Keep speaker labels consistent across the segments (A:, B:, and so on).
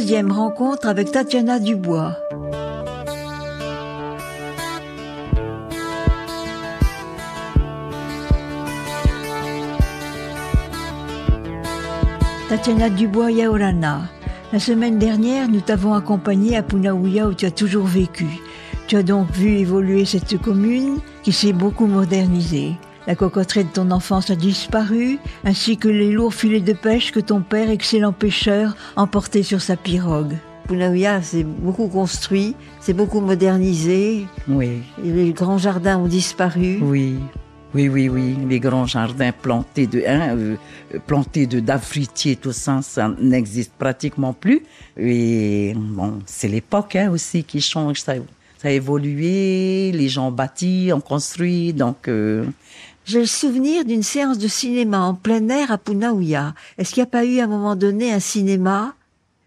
A: deuxième rencontre avec Tatiana Dubois. Tatiana Dubois Yaorana. La semaine dernière, nous t'avons accompagnée à Punaouya où tu as toujours vécu. Tu as donc vu évoluer cette commune qui s'est beaucoup modernisée. La cocoterie de ton enfance a disparu, ainsi que les lourds filets de pêche que ton père, excellent pêcheur, emportait sur sa pirogue. c'est c'est beaucoup construit, c'est beaucoup modernisé. Oui. les grands jardins ont disparu.
B: Oui. Oui, oui, oui, les grands jardins plantés de euh, plantés de d'avritiers, tout ça, ça n'existe pratiquement plus. Et c'est l'époque hein, aussi qui change, ça, ça a évolué, les gens bâtissent, ont construit, donc euh,
A: j'ai le souvenir d'une séance de cinéma en plein air à Punaouya. Est-ce qu'il n'y a pas eu à un moment
B: donné un cinéma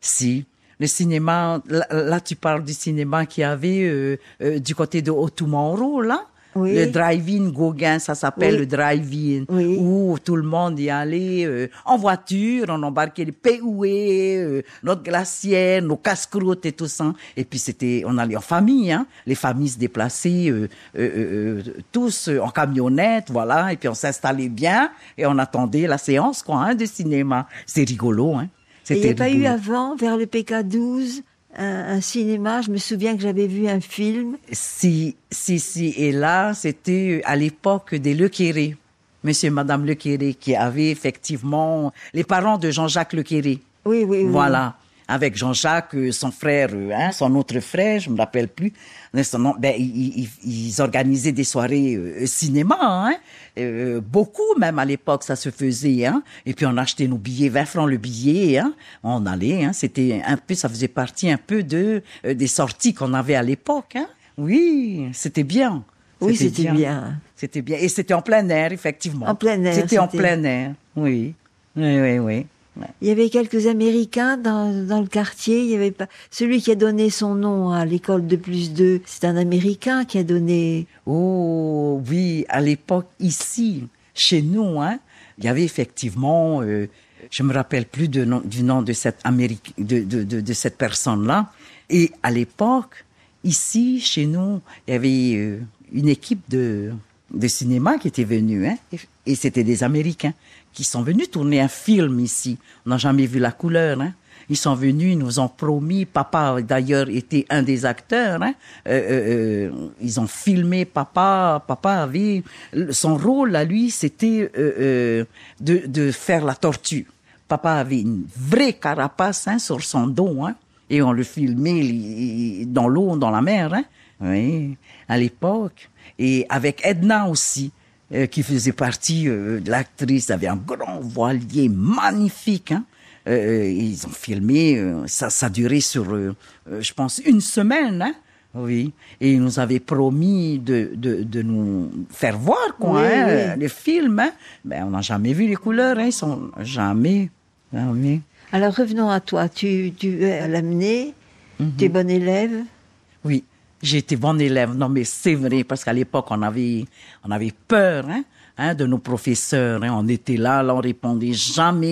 B: Si. Le cinéma, là, tu parles du cinéma qui avait euh, euh, du côté de Otumoro, là le drive-in Gauguin, ça s'appelle le drive-in, où tout le monde y allait euh, en voiture, on embarquait les Péoué, euh, notre glacière, nos casse-croûtes et tout ça. Et puis c'était, on allait en famille, hein. les familles se déplaçaient euh, tous en camionnette, voilà, et puis on s'installait bien et on attendait la séance quoi, hein, de cinéma. C'est rigolo. Hein. Il n'y a pas eu
A: avant, vers le PK12 un, cinéma. Je me souviens que j'avais
B: vu un film. Si, si, si. Et là, c'était euh, à l'époque des Le Quéré. Monsieur et Madame Le Quéré, qui avaient effectivement les parents de Jean-Jacques Le Quéré. oui, oui. Voilà avec Jean-Jacques, euh, son frère, euh, hein, son autre frère, je me rappelle plus, son nom, ben, ils, organisaient des soirées euh, cinéma, hein. beaucoup même à l'époque, ça se faisait. Hein. et puis on achetait nos billets, 20 francs le billet, on allait, c'était un peu, ça faisait partie un peu de des sorties qu'on avait à l'époque. Oui, c'était bien. Oui, c'était bien. C'était bien. Et c'était en plein air, effectivement. En plein air. C'était en plein air, oui. Oui, oui, oui. Il y avait
A: quelques Américains dans, le quartier. Il y avait pas celui qui a donné son nom à l'école de
B: plus deux, C'est un Américain qui a donné. Oh oui, à l'époque ici, chez nous, hein, il y avait effectivement. Euh, je me rappelle plus du nom de cette de, cette personne-là. Et à l'époque, ici, chez nous, il y avait euh, une équipe de de cinéma qui était venue, hein, et c'était des Américains qui sont venus tourner un film ici. On n'a jamais vu la couleur. Hein. Ils sont venus, ils nous ont promis. Papa, d'ailleurs, était un des acteurs. Hein. Euh, euh, euh, ils ont filmé papa. Papa avait son rôle à lui, c'était de, faire la tortue. Papa avait une vraie carapace hein, sur son dos, hein. et on le filmait dans l'eau, dans la mer. Hein. Oui, à l'époque. Et avec Edna aussi. Euh, qui faisait partie euh, de l'actrice, avait un grand voilier magnifique. Hein. Euh, ils ont filmé, ça, ça duré sur, je pense, une semaine. Hein. Oui, et ils nous avaient promis de, de, nous faire voir quoi, film. Hein, les films. Hein. Ben, on n'a jamais vu les couleurs, hein, ils sont jamais, jamais. Alors revenons à toi, tu, tu es à l'amener, mhm. tu es bon élève. Oui, J'étais bon élève. Non, mais c'est vrai, parce qu'à l'époque, on avait, on avait peur, hein, hein de nos professeurs. Hein. On était là, là, on répondait jamais.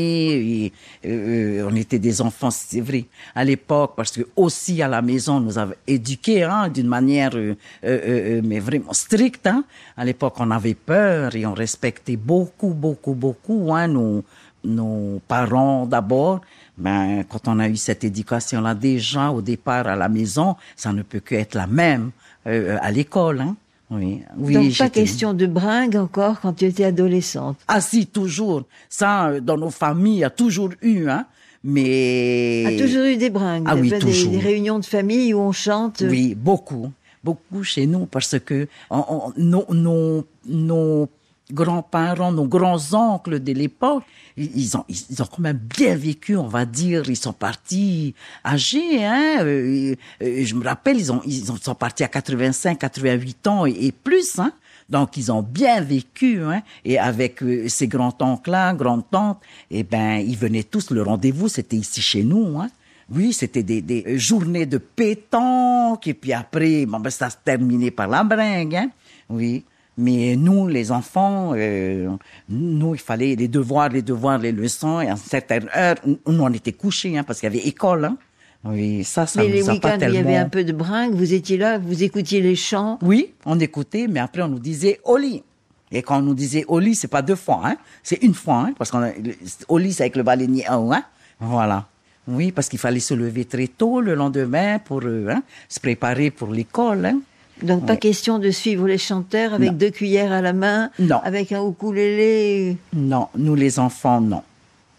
B: Et, euh, on était des enfants, c'est vrai, à l'époque, parce que aussi à la maison, on nous avait éduqués hein, d'une manière, euh, euh, mais vraiment stricte. Hein. À l'époque, on avait peur et on respectait beaucoup, beaucoup, beaucoup hein, nos, nos parents d'abord ben, quand on a eu cette éducation-là déjà au départ à la maison, ça ne peut que être la même euh, à l'école. Hein. Oui, oui, Donc pas question
A: de bringue encore
B: quand tu étais adolescente. Ah si, toujours. Ça, euh, dans nos familles, il y a toujours eu. Hein mais a toujours eu
A: des bringues, ah, oui, des, toujours. des,
B: réunions de famille où on chante. Oui, beaucoup, beaucoup chez nous parce que on, on, nos, nos, nos grands-parents, nos grands-oncles de l'époque, ils ont, ils ont quand même bien vécu, on va dire. Ils sont partis âgés, hein. Euh, je me rappelle, ils ont, ils sont partis à 85, 88 ans et, plus, hein. Donc, ils ont bien vécu, hein, Et avec euh, ces grands-oncles-là, grandes-tantes, eh ben, ils venaient tous. Le rendez-vous, c'était ici chez nous, hein. Oui, c'était des, des journées de pétanque, et puis après, bon, ben, ça se terminait par la bringue, hein. Oui. Mais nous, les enfants, euh, nous, il fallait les devoirs, les devoirs, les leçons. Et à certaines heures, nous, on était couchés hein, parce qu'il y avait école. Hein. Oui, ça, ça mais nous les week-ends, il y avait un peu de brinque. vous étiez là, vous écoutiez les chants. Oui, on écoutait, mais après on nous disait au lit. Et quand on nous disait au lit, c'est pas deux fois, hein. c'est une fois, parce qu'on lit c'est avec le baleinier hein. Voilà. Oui, parce qu'il fallait se lever très tôt le lendemain pour euh, se préparer pour l'école. Hein. Donc pas
A: question de suivre les chanteurs avec deux cuillères à la main, avec
B: un ukulélé. Non, nous les enfants, non.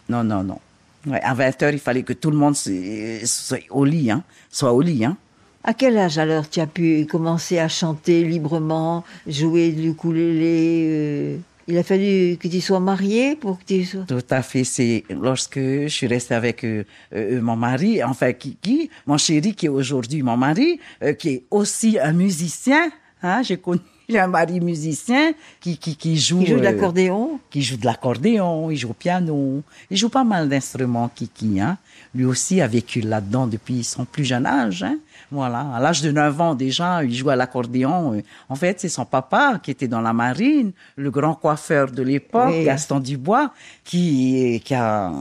B: Non, non, non. Ouais, à 20 heures, il fallait que tout le monde soit au lit, hein. soit au lit. Hein.
A: À quel âge alors tu as pu commencer à chanter librement, jouer du l'ukulélé euh, il a fallu que tu sois mariée pour que tu sois...
B: Tout à fait. C'est lorsque je suis restée avec euh, euh, mon mari, enfin, qui, qui, mon chéri, qui est aujourd'hui mon mari, euh, qui est aussi un musicien. Hein, j'ai connu j'ai un mari musicien qui, qui, joue... Qui joue de euh, l'accordéon. qui joue de l'accordéon, il joue au piano, il joue pas mal d'instruments, Kiki. Hein. Lui aussi a vécu là-dedans depuis son plus jeune âge. Hein. Voilà, à l'âge de 9 ans déjà, il joue à l'accordéon. Euh, en fait, c'est son papa qui était dans la marine, le grand coiffeur de l'époque, Gaston Dubois, qui, qui a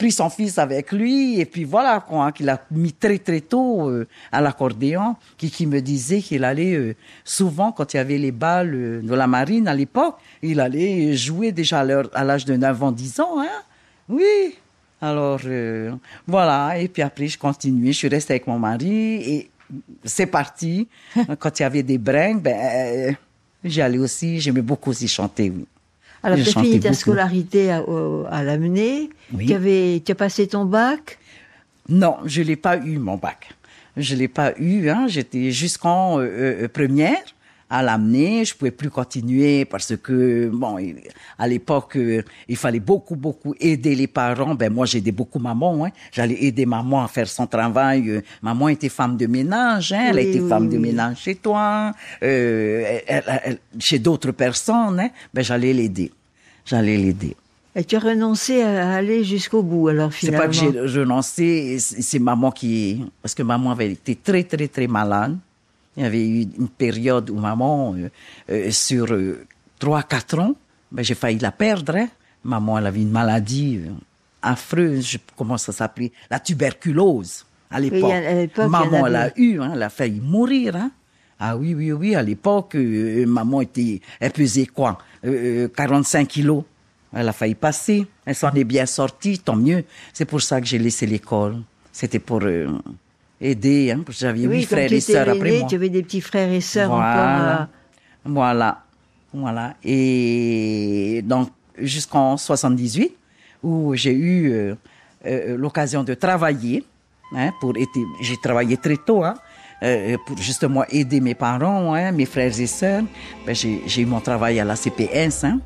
B: pris son fils avec lui et puis voilà quoi, hein, qu'il a mis très très tôt euh, à l'accordéon, qui, qui me disait qu'il allait euh, souvent quand il y avait les balles euh, de la marine à l'époque, il allait jouer déjà à l'âge de 9 ans, 10 ans, hein Oui. Alors voilà, et puis après je continuais, je suis restée avec mon mari et c'est parti. quand il y avait des brins, ben j'allais aussi, j'aimais beaucoup aussi chanter, oui. Alors, tu as fini ta scolarité
A: à, l'amener. Tu as passé ton
B: bac Non, je ne l'ai pas eu, mon bac. Je ne l'ai pas eu. Hein. J'étais jusqu'en euh, euh, première à l'amener. Je pouvais plus continuer parce que, bon, à l'époque, euh, il fallait beaucoup, beaucoup aider les parents. Ben, moi, j'aidais beaucoup maman, hein. J'allais aider maman à faire son travail. Euh, maman était femme de ménage, hein. Elle était femme de ménage chez toi, euh, elle, chez d'autres personnes, hein. Ben, j'allais l'aider. J'allais l'aider.
A: Et tu as renoncé à aller jusqu'au bout, alors finalement. C'est pas que j'ai
B: renoncé, c'est maman qui, parce que maman avait été très, très, très malade. Il y avait eu une période où maman, euh, euh, sur euh, trois, 3-4 ans, ben, j'ai failli la perdre. Hein. Maman, elle avait une maladie affreuse, comment ça s'appelait La tuberculose, à l'époque. maman, l'a a eu, hein, elle a failli mourir. Hein. Ah oui, oui, oui, à l'époque, maman était, elle pesait quoi 45 kilos. Elle a failli passer. Elle s'en est bien sortie, tant mieux. C'est pour ça que j'ai laissé l'école. C'était pour aider hein, j'avais huit frères et sœurs après moi. Tu
A: avais des petits frères et sœurs voilà,
B: encore. Voilà, voilà. Et donc jusqu'en 78, où j'ai eu l'occasion de travailler. pour J'ai travaillé très tôt. Hein, pour justement aider mes parents, mes frères et sœurs. j'ai eu mon travail à la CPS. Hein.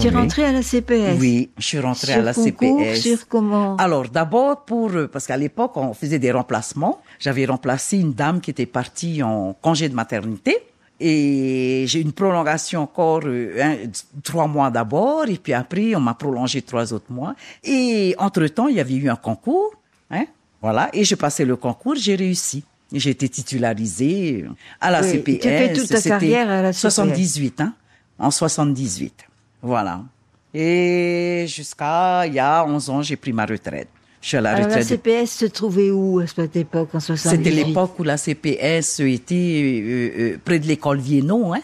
A: Tu es rentrée à la CPS Oui, je suis rentrée à la CPS. Sur
B: comment Alors d'abord pour euh, parce qu'à l'époque on faisait des remplacements. J'avais remplacé une dame qui était partie en congé de maternité. Et j'ai une prolongation encore euh, trois mois d'abord, et puis après, on m'a prolongé trois autres mois. Et entre-temps, il y avait eu un concours, hein, voilà, et j'ai passé le concours, j'ai réussi. J'ai été titularisée euh, à la CPS. Tu as fait toute ta carrière à la CPS. 78, hein, en 78. Voilà. Et jusqu'à il y a 11 ans, j'ai pris ma retraite. Je suis à la retraite. la
A: CPS se trouvait où à cette époque, en 70 C'était l'époque
B: où la CPS était euh, euh, euh, près de l'école Viennot, hein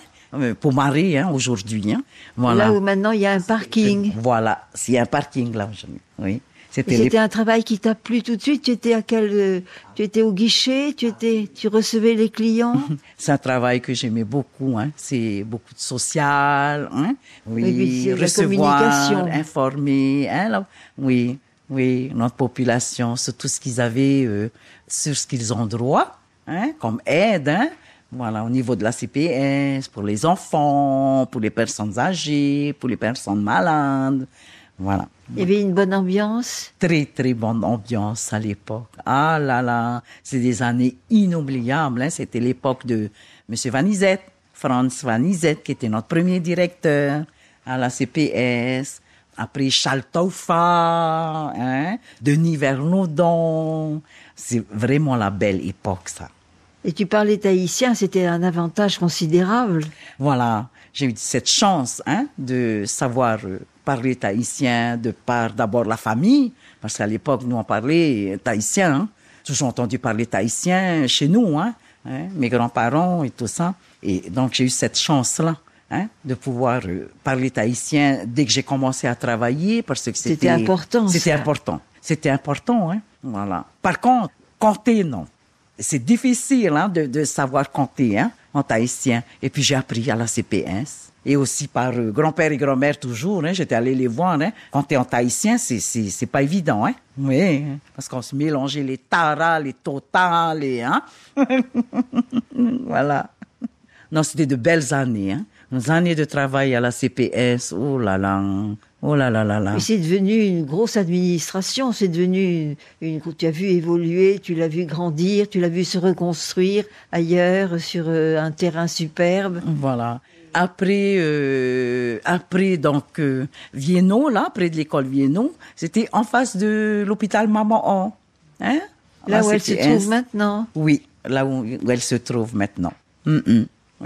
B: pour marrer hein, aujourd'hui. Hein. Voilà. Là où
A: maintenant il y a un parking.
B: Voilà, c'est y a un parking là aujourd'hui. Oui. C'était un
A: travail qui t'a plu tout de suite. Tu étais à quel, euh, tu étais au guichet, tu étais, tu recevais les clients.
B: c'est un travail que j'aimais beaucoup. Hein. C'est beaucoup de social. Hein. Oui, oui recevoir, informer. Hein, oui, oui, notre population sur tout ce qu'ils avaient, sur ce qu'ils ont droit, hein, comme aide. Hein. Voilà, au niveau de la CPS, pour les enfants, pour les personnes âgées, pour les personnes malades. Voilà. Il y avait une bonne ambiance Très, très bonne ambiance à l'époque. Ah là là, c'est des années inoubliables. Hein. C'était l'époque de M. Vanizette, Franz Vanizette, qui était notre premier directeur à la CPS. Après Charles Taufa, hein, Denis Vernaudon. C'est vraiment la belle époque, ça. Et tu parlais taïtien, c'était un avantage considérable. Voilà, j'ai eu cette chance hein, de savoir euh, parler les de par d'abord la famille, parce qu'à l'époque, nous, on parlait tahitien, hein, toujours entendu parler tahitien chez nous, hein, hein mes grands-parents et tout ça. Et donc, j'ai eu cette chance-là. Hein, de pouvoir euh, parler tahitien dès que j'ai commencé à travailler parce que c'était important. C'était important. C'était important, hein, Voilà. Par contre, compter, non. C'est difficile hein, de, de, savoir compter hein, en tahitien. Et puis j'ai appris à la CPS et aussi par euh, grand-père et grand-mère toujours. Hein, j'étais allée les voir. Hein. Quand t'es en tahitien, c'est c'est pas évident, hein. Oui, parce qu'on se mélangeait les taras, les totas, les hein. voilà. Non, c'était de belles années. Hein. Nos années de travail à la CPS, oh là là, oh là là là là. C'est
A: devenu une grosse administration, c'est devenu une, une, Tu as vu évoluer, tu l'as vu grandir, tu l'as vu se reconstruire
B: ailleurs sur euh, un terrain superbe. Voilà après, euh, après donc euh, là, près de l'école Vienno, c'était en face de l'hôpital Maman. Hein? Là, ah, où elle se trouve maintenant. Oui, là où, elle se trouve maintenant.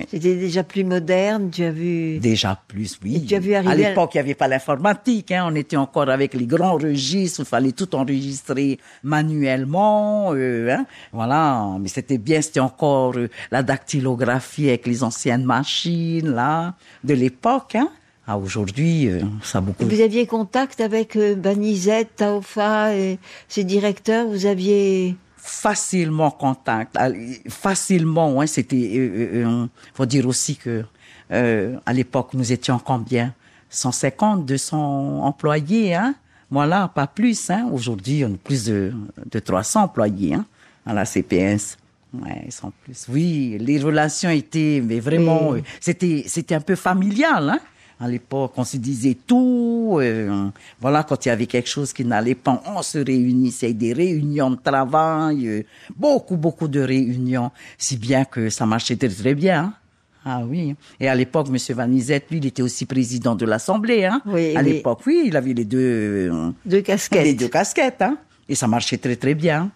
B: C'était déjà plus moderne, tu as vu. Déjà plus, oui. tu as vu arriver. À l'époque, il n'y avait pas l'informatique, hein. On était encore avec les grands registres, il fallait tout enregistrer manuellement, euh, hein. Voilà. Mais c'était bien, c'était encore euh, la dactylographie avec les anciennes machines, là, de l'époque, hein. Ah, aujourd'hui, euh, ça a beaucoup. Vous
A: aviez contact avec Banizet, Taofa et ses directeurs, vous
B: aviez facilement contact, ah, facilement. Ouais, hein, c'était. Euh, euh, euh, faut dire aussi que à l'époque nous étions combien 150, 200 employés, hein. Voilà, pas plus. Hein. Aujourd'hui, on a plus de, de 300 employés hein, à la CPS. Ouais, ils sont plus. Oui, les relations étaient, mais vraiment, c'était, c'était un peu familial. Hein à l'époque, on se disait tout. Euh, voilà, quand il y avait quelque chose qui n'allait pas, on se réunissait. Des réunions de travail, euh, beaucoup, beaucoup de réunions, si bien que ça marchait très, très bien. Hein. Ah oui. Et à l'époque, Monsieur Vanizette, lui, il était aussi président de l'Assemblée. Hein.
A: Oui, à l'époque,
B: oui, il avait les deux... Euh, deux casquettes. Les deux casquettes, hein. Et ça marchait très, très bien.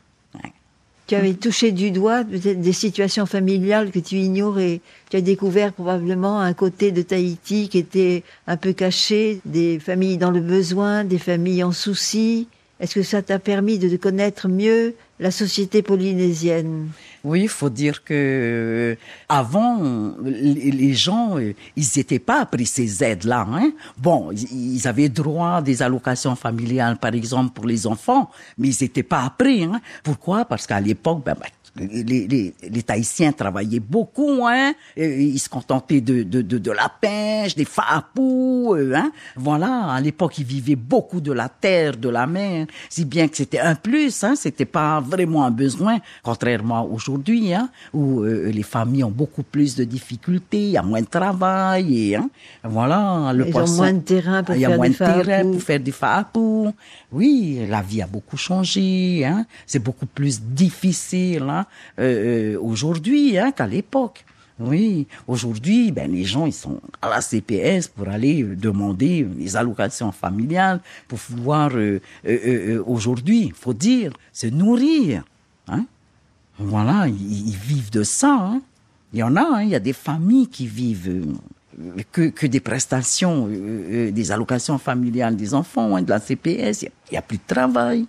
A: Tu avais mm. touché du doigt des situations familiales que tu ignorais. Tu as découvert probablement un côté de Tahiti qui était un peu caché, des familles dans le besoin, des familles en souci, est-ce que ça t'a
B: permis de connaître mieux la société polynésienne Oui, il faut dire que euh, avant, les gens, euh, ils n'étaient pas pris ces aides-là. Hein. Bon, ils avaient droit à des allocations familiales, par exemple, pour les enfants, mais ils n'étaient pas appris. Hein. Pourquoi Parce qu'à l'époque, ben, ben les, les, Tahitiens travaillaient beaucoup, hein. Ils se contentaient de, de, de, de la pêche, des fapou, euh, hein. Voilà, à l'époque, ils vivaient beaucoup de la terre, de la mer, si bien que c'était un plus, hein. C'était pas vraiment un besoin, contrairement aujourd'hui, hein, où euh, les familles ont beaucoup plus de difficultés, il y a moins de travail, et, hein. Voilà, le Ils ont moins de
A: terrain pour, faire, moins des de
B: faire des oui, la vie a beaucoup changé, hein. c'est beaucoup plus difficile hein, euh, euh, aujourd'hui hein, qu'à l'époque. Oui, aujourd'hui, ben les gens ils sont à la CPS pour aller euh, demander les allocations familiales pour pouvoir euh, euh, aujourd'hui, faut dire, se nourrir. Voilà, ils, vivent de ça. Il y en a, il y a des familles qui vivent que, des prestations, euh, euh, des allocations familiales des enfants, hein, de la CPS. Il n'y a, plus de travail.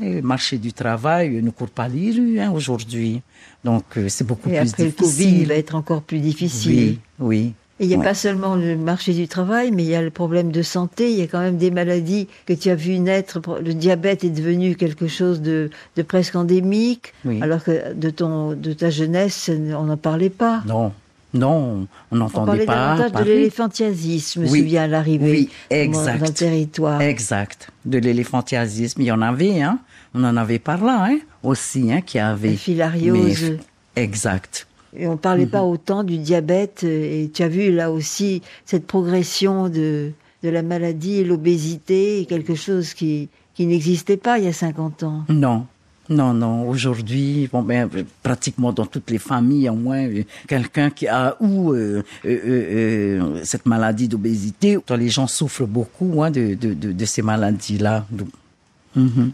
B: le marché du travail ne court pas les rues hein, aujourd'hui. Donc, euh, c'est beaucoup plus après difficile. Le COVID, il va être encore plus difficile. Oui, oui. il n'y a pas
A: seulement le marché du travail, mais il y a le problème de santé. Il y a quand même des maladies que tu as vu naître. Le diabète est devenu quelque chose de, presque endémique, alors que de, ton, de ta jeunesse, on n'en parlait pas.
B: Non, non, on n'entendait pas. On parlait de
A: l'éléphantiasisme, je me souviens,
B: à l'arrivée oui, dans le territoire. Exact, de l'éléphantiasisme. Il y en avait, hein. On en avait par là, hein, aussi, hein, qui avait... La filariose. exact.
A: Et on ne parlait pas mhm. autant du diabète. Euh, et tu as vu, là aussi, cette progression de, de la maladie, l'obésité, quelque chose qui, qui n'existait pas il y a 50 ans.
B: Non, non, non. Aujourd'hui, ben, pratiquement dans toutes les familles, au moins, euh, quelqu'un qui a ou euh, euh, cette maladie d'obésité, les gens souffrent beaucoup hein, de, ces maladies-là. Mhm.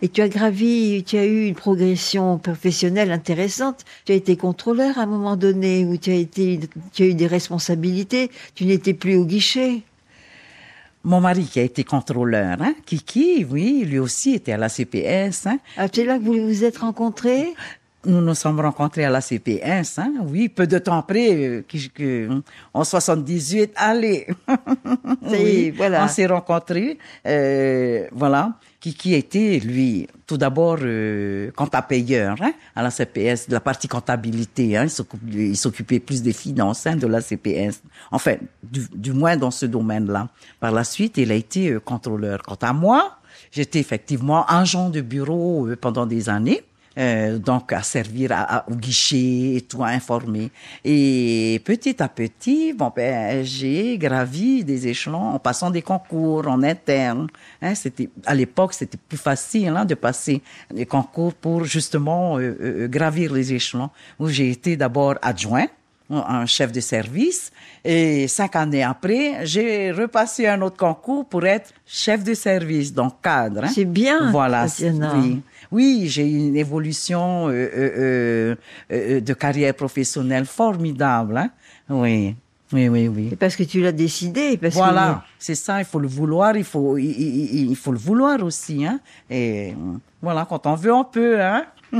A: Et tu as gravi, tu as eu une progression professionnelle intéressante. Tu as été contrôleur à un moment donné, où tu as eu des responsabilités. Tu n'étais plus au guichet
B: mon mari qui a été contrôleur, hein, Kiki, oui, lui aussi était à la CPS. Hein. Ah, c'est là que vous vous êtes rencontrés nous nous sommes rencontrés à la CPS, hein? oui, peu de temps après, euh, en 78, allez, oui, voilà. on s'est rencontrés, euh, voilà, qui, qui était, lui, tout d'abord euh, à payeur hein? à la CPS, de la partie comptabilité, hein? il s'occupait plus des finances hein, de la CPS, enfin, du, du moins dans ce domaine-là. Par la suite, il a été euh, contrôleur. Quant à moi, j'étais effectivement agent de bureau euh, pendant des années, euh, donc à servir à, au guichet et tout, à informer. Et petit à petit, bon ben, j'ai gravi des échelons en passant des concours en interne. Hein, c'était à l'époque, c'était plus facile hein, de passer des concours pour justement euh, euh, gravir les échelons. Où j'ai été d'abord adjoint un chef de service. Et cinq années après, j'ai repassé un autre concours pour être chef de service, donc cadre. Hein. C'est bien. Voilà oui, j'ai eu une évolution euh, euh, euh, de carrière professionnelle formidable. Hein. Oui. Oui, oui, oui. parce que tu l'as décidé. voilà, c'est ça, il faut le vouloir, il faut, il, faut le vouloir aussi. Hein. Et voilà, quand on veut, on peut. Hein.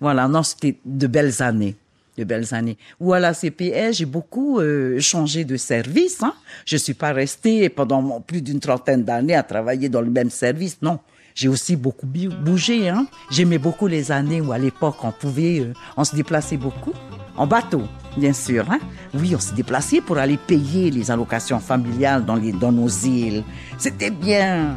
B: voilà, non, c'était de belles années de belles années. Ou à la CPS, j'ai beaucoup changé de service. Je Je suis pas restée pendant plus d'une trentaine d'années à travailler dans le même service. Non, j'ai aussi beaucoup bougé. Hein. J'aimais beaucoup les années où à l'époque on pouvait, euh, on se déplaçait beaucoup en bateau, bien sûr. Hein? Oui, on se déplaçait pour aller payer les allocations familiales dans, les, dans nos îles. C'était bien.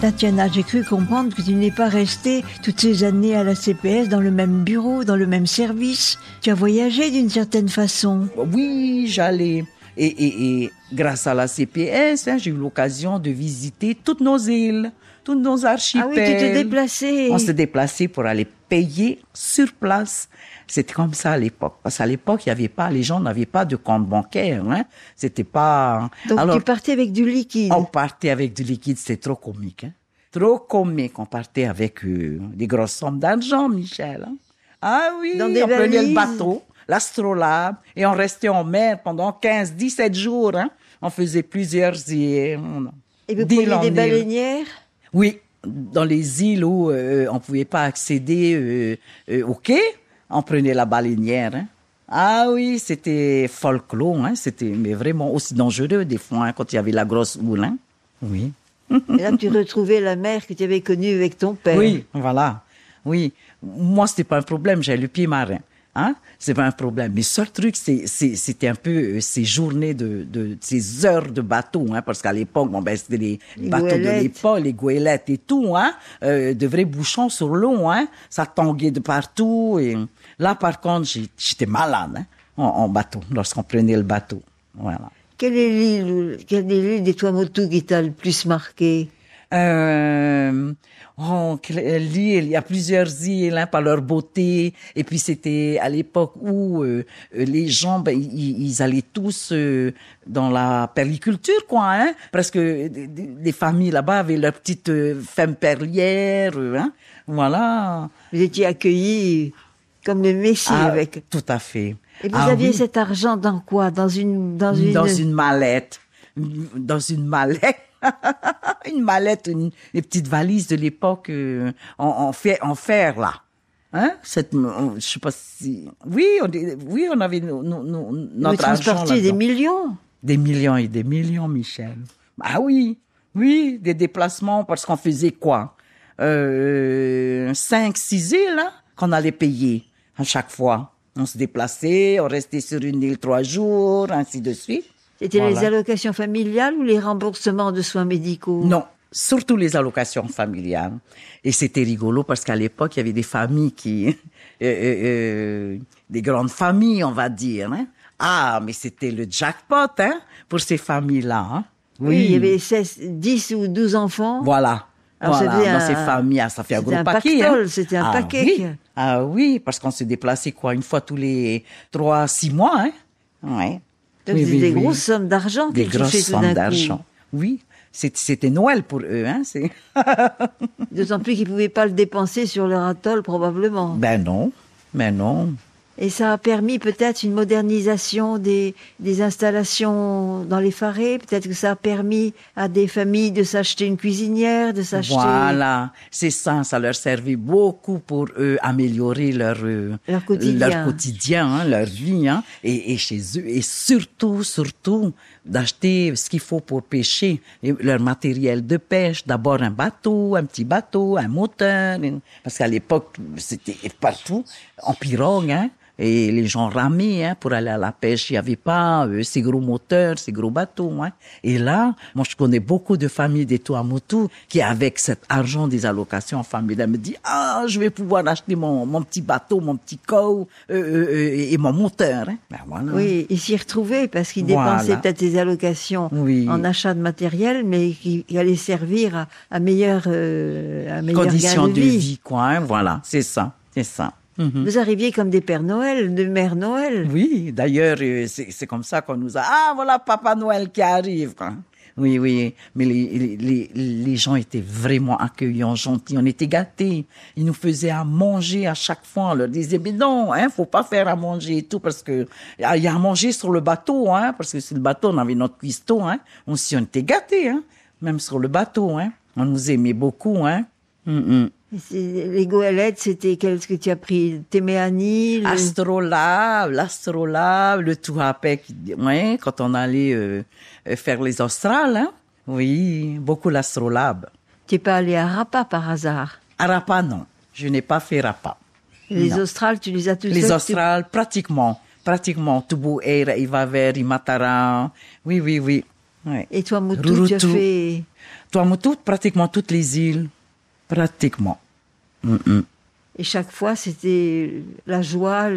A: Tatiana, j'ai cru comprendre que tu n'es pas restée toutes ces années à la CPS dans le même bureau, dans le même
B: service. Tu as voyagé d'une certaine façon. Oui, j'allais. Et, et, et grâce à la CPS, hein, j'ai eu l'occasion de visiter toutes nos îles, tous nos archipels. Ah oui, tu On se déplaçait pour aller payer sur place. C'était comme ça à l'époque. Parce qu'à l'époque, il y avait pas, les gens n'avaient pas de compte bancaire, hein. C'était pas. Donc Alors, tu partais avec du liquide. On partait avec du liquide, c'est trop comique, hein. Trop comique. On partait avec euh, des grosses sommes d'argent, Michel. Hein? Ah oui, Dans on prenait le bateau l'astrolabe et on restait en mer pendant 15, 17 jours. Hein on faisait plusieurs îles, et vous prenez des baleinières Oui, dans les îles où euh, on ne pouvait pas accéder euh, euh, au quai, on prenait la baleinière. Hein. Ah oui, c'était folklore, hein, c'était mais vraiment aussi dangereux des fois hein, quand il y avait la grosse moulin. Oui.
A: Et là, tu retrouvais la mère que tu avais connue avec ton père. Oui,
B: voilà. Oui, moi, c'était pas un problème, j'ai le pied marin. Hein? C'est pas un problème. Mais seul truc, c'était un peu euh, ces journées de, de ces heures de bateau, hein, parce qu'à l'époque, bon, ben, c'était les, bateaux de l'époque, les goélettes et tout, hein, euh, de vrais bouchons sur l'eau, hein, ça tanguait de partout. Et là, par contre, j'étais malade, hein, en, bateau, lorsqu'on prenait le bateau. Voilà. Quelle est l'île, quelle est l'île Tuamotu qui t'a le plus marqué? Euh, donc, l'île, il y a plusieurs îles hein, par leur beauté. Et puis c'était à l'époque où euh, euh, les gens, ben, ils, allaient tous euh, dans la perliculture, quoi. Hein? Presque les familles là-bas avaient leur petite euh, femme perlière. Hein? Voilà. Vous étiez accueillis comme le Messie ah, avec. Tout à fait. Et vous ah aviez cet
A: argent dans quoi Dans une dans une dans une
B: mallette. Dans une mallette. une mallette, une, les petites valises de l'époque euh, en, fait, en fer là. Hein? Cette, euh, je sais pas si. Oui, on, oui, on avait no, notre des millions. Des millions et des millions, Michel. Ah oui, oui, des déplacements parce qu'on faisait quoi? Euh, cinq, six îles hein, qu'on allait payer à chaque fois. On se déplaçait, on restait sur une île trois jours, ainsi de suite. C'était les allocations
A: familiales ou les remboursements de soins médicaux
B: Non, surtout les allocations familiales. Et c'était rigolo parce qu'à l'époque, il y avait des familles qui... Euh, euh, euh, des grandes familles, on va dire. Hein. Ah, mais c'était le jackpot hein, pour ces familles-là. Hein. Oui. il y avait
A: 10 ou 12 enfants.
B: Voilà. Alors dans ces familles, ça fait un gros paquet. Hein. C'était un ah, paquet. Oui. Ah oui, parce qu'on se déplaçait quoi, une fois tous les 3, 6 mois. Hein? Ouais c'est des grosses sommes d'argent que tu fais Oui, c'était Noël pour eux. Hein, D'autant plus qu'ils ne pouvaient pas le dépenser sur leur atoll, probablement. Ben non, mais ben non.
A: Et ça a permis peut-être une modernisation des, des installations dans les farés. Peut-être que ça a permis à des familles de s'acheter une cuisinière, de s'acheter. Voilà,
B: c'est ça. Ça leur servit beaucoup pour eux améliorer leur euh, leur quotidien, leur, hein, leur vie, hein, et, et chez eux. Et surtout, surtout d'acheter ce qu'il faut pour pêcher, leur matériel de pêche, d'abord un bateau, un petit bateau, un moteur, parce qu'à l'époque, c'était partout, en pirogue, hein, et les gens ramaient hein, pour aller à la pêche. Il n'y avait pas euh, ces gros moteurs, ces gros bateaux. Hein. Et là, moi, je connais beaucoup de familles des Tuamotu qui, avec cet argent des allocations familiales, me disent « Ah, je vais pouvoir acheter mon, mon petit bateau, mon petit cow euh, euh, et mon moteur. Hein. Ben, voilà. Oui, ils s'y retrouvaient parce qu'ils dépensaient peut-être des
A: allocations oui. en achat de matériel, mais qui, allaient allait servir à, à meilleure, à
B: meilleure condition de, vie. vie quoi, hein, voilà, c'est ça, c'est ça.
A: Mhm. Vous arriviez comme des
B: Pères Noël, de Mères Noël. Oui, d'ailleurs, euh, c'est comme ça qu'on nous a. Ah, voilà Papa Noël qui arrive. Quoi. Oui, oui, mais les, les, les, gens étaient vraiment accueillants, gentils, on était gâtés. Ils nous faisaient à manger à chaque fois. On leur disait, mais non, hein, faut pas faire à manger et tout, parce que ah, il y a à manger sur le bateau, hein, parce que sur le bateau, on avait notre cuistot, hein. On, on était gâtés, hein, même sur le bateau, hein. On nous aimait beaucoup, hein. Mm, mm.
A: Les goélettes, c'était qu'est-ce que tu as pris Téméani
B: Astrolabe, l'astrolabe, le touhapec. ouais, quand on allait euh, euh, faire les australes, hein. oui, beaucoup l'astrolabe. Tu n'es pas allé à
A: Rapa par hasard
B: À Rapa, non, je n'ai pas fait Rapa. Les australes, tu les as tous Les australes, pratiquement, pratiquement, Toubou, Ivaver, Imatara. oui, oui, oui. Et toi, Moutou, tu as fait... Toi, Moutou, pratiquement toutes les îles. Pratiquement. Mm, mm.
A: Et chaque fois, c'était la joie,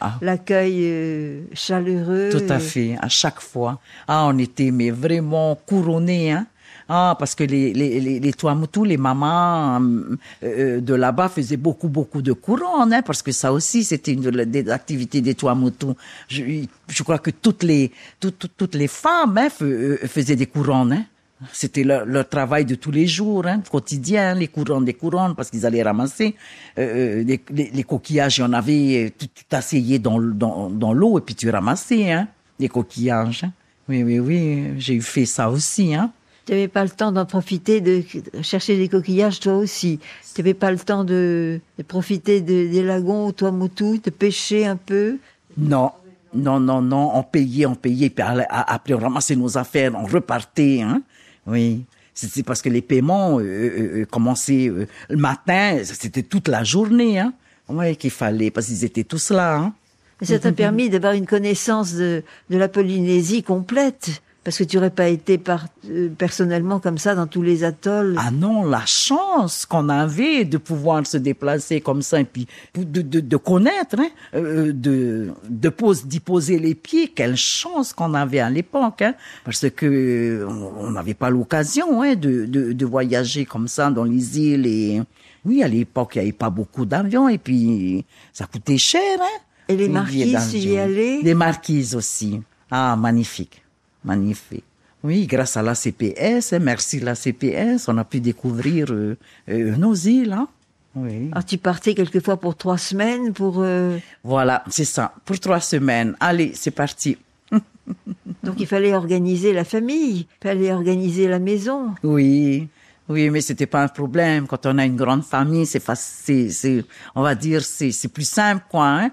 A: ah. l'accueil euh, chaleureux.
B: Tout à fait, à chaque fois. Ah, on était mais vraiment couronné, hein. Ah, parce que les les les, les les mamans hum, euh, de là-bas faisaient beaucoup beaucoup de couronnes, hein, parce que ça aussi c'était une des activités des Tuamutu. Je, je crois que toutes les les femmes hein, euh, faisaient des couronnes. Hein. C'était leur, travail de tous les jours, hein, quotidien, les couronnes des couronnes, parce qu'ils allaient ramasser euh, euh, les, coquillages. Il y en avait, euh, tu t'asseyais dans, dans, dans l'eau et puis tu ramassais hein, les coquillages. Hein. Oui, oui, oui, j'ai fait ça aussi. Hein. Tu n'avais pas le temps d'en profiter, de chercher des coquillages
A: toi aussi. Tu n'avais pas le temps de, profiter des lagons, toi Moutou, de
B: pêcher un peu Non, non, non, non. On payait, on payait. Puis après, on ramassait nos affaires, on repartait. Hein. Oui. C'est parce que les paiements euh, euh, euh, commençaient le matin, c'était toute la journée, hein. qu'il fallait, parce qu'ils étaient tous là, hein. Ça t'a permis
A: d'avoir une connaissance de, de la Polynésie complète.
B: Parce que tu n'aurais pas été euh, personnellement comme ça dans tous les atolls. Ah non, la chance qu'on avait de pouvoir se déplacer comme ça et puis de, connaître, hein, euh, de de d'y poser les pieds. Quelle chance qu'on avait à l'époque, hein. parce que euh, on n'avait pas l'occasion hein, de, voyager comme ça dans les îles et oui, à l'époque, il n'y avait pas beaucoup d'avions et puis ça coûtait cher. et les marquises, y allez Les marquises aussi. Ah, magnifique magnifique. Oui, grâce à la CPS, merci la CPS, on a pu découvrir euh, euh, nos îles. Hein. Ah, tu partais quelquefois pour trois semaines pour. Euh, voilà, c'est ça, pour trois semaines. Allez, c'est parti.
A: Donc il fallait organiser la famille, il fallait organiser la maison.
B: Oui. Oui, mais c'était pas un problème. Quand on a une grande famille, c'est facile, on va dire, c'est, c'est plus simple, quoi, hein.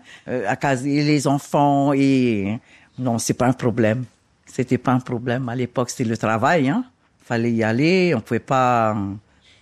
B: à caser les enfants et, non, c'est pas un problème. C'était pas un problème. À l'époque, c'était le travail, hein. Fallait y aller, on pouvait pas.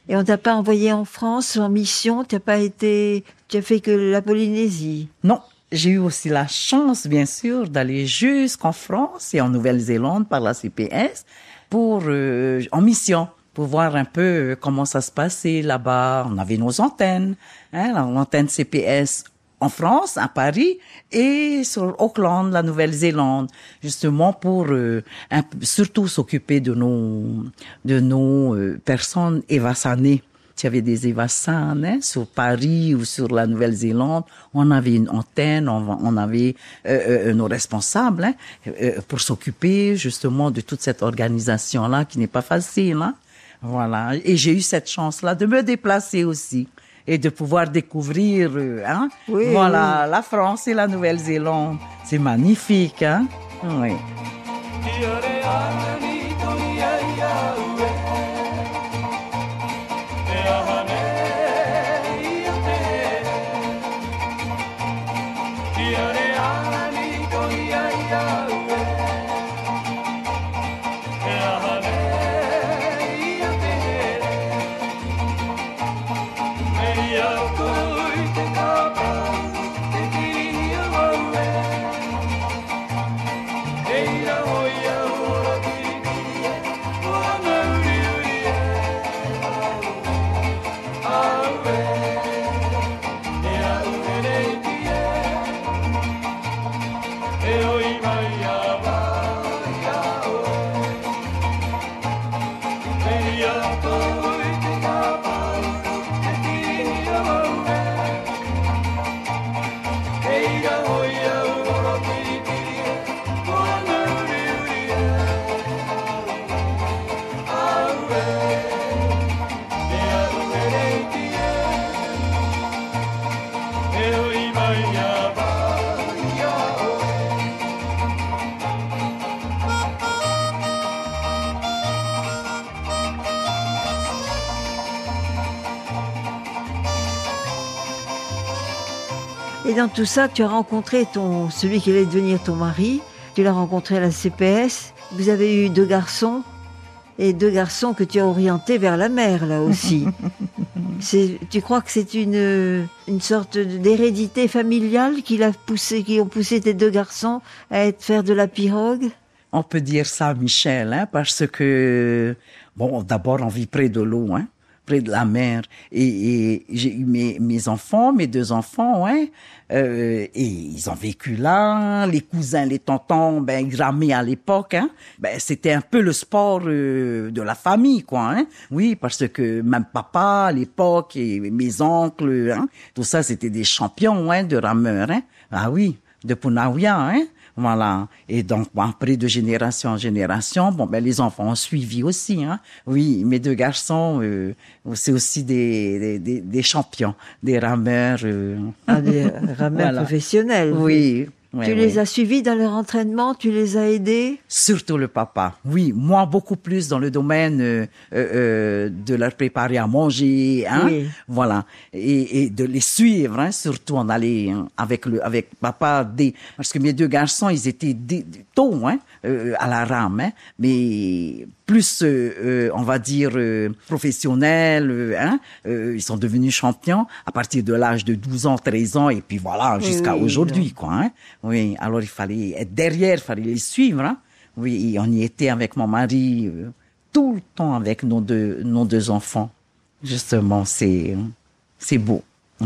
B: Et on t'a pas
A: envoyé en France en mission, t'as pas été, tu as fait que la Polynésie.
B: Non, j'ai eu aussi la chance, bien sûr, d'aller jusqu'en France et en Nouvelle-Zélande par la CPS pour euh, en mission pour voir un peu comment ça se passait là-bas. On avait nos antennes, hein, l'antenne CPS en France, à Paris, et sur Auckland, la Nouvelle-Zélande, justement pour euh, surtout s'occuper de nos de nos euh, personnes évassanées. Il y avait des évassanes hein, sur Paris ou sur la Nouvelle-Zélande. On avait une antenne, on, avait euh, nos responsables hein, pour s'occuper justement de toute cette organisation-là qui n'est pas facile. Hein. Voilà. Et j'ai eu cette chance-là de me déplacer aussi et de pouvoir découvrir euh, hein? voilà, la France et la Nouvelle-Zélande. C'est magnifique. Hein? Oui.
A: dans tout ça, tu as rencontré ton, celui qui allait devenir ton mari. Tu l'as rencontré à la CPS. Vous avez eu deux garçons et deux garçons que tu as orientés vers la mer, là aussi. tu crois que c'est une, sorte d'hérédité familiale qui l'a poussé, qui ont poussé tes deux garçons à être faire de la pirogue
B: On peut dire ça, Michel, hein, parce que bon, d'abord on vit près de l'eau, hein de la mer. Et, j'ai eu mes, enfants, mes deux enfants, euh, et ils ont vécu là. Les cousins, les tontons, ben ils ramaient à l'époque. Hein. Ben c'était un peu le sport euh, de la famille, quoi. Hein. Oui, parce que même papa à l'époque et mes oncles, hein. tout ça c'était des champions, hein, de rameurs. Ah oui, de Punaouia, hein. Voilà. Et donc, après, de génération en génération, bon, ben, les enfants ont suivi aussi. Hein. Oui, mes deux garçons, euh, c'est aussi des, des, des, champions, des rameurs. Euh. Ah, des rameurs professionnels. Oui, tu les as
A: suivis dans leur entraînement, tu les as aidés
B: Surtout le papa, oui. Moi, beaucoup plus dans le domaine euh, euh, euh, de leur préparer à manger, hein, voilà, et, de les suivre, hein, surtout en aller hein, avec le avec papa des parce que mes deux garçons, ils étaient tôt, hein, à la rame, hein, mais plus, euh, euh, on va dire, euh, professionnels. Hein, ils sont devenus champions à partir de l'âge de 12 ans, 13 ans, et puis voilà, jusqu'à aujourd'hui. quoi. Hein. Oui, alors il fallait être derrière, il fallait les suivre. Hein. Oui, on y était avec mon mari, tout le temps avec nos deux, nos deux enfants. Justement, c'est, c'est beau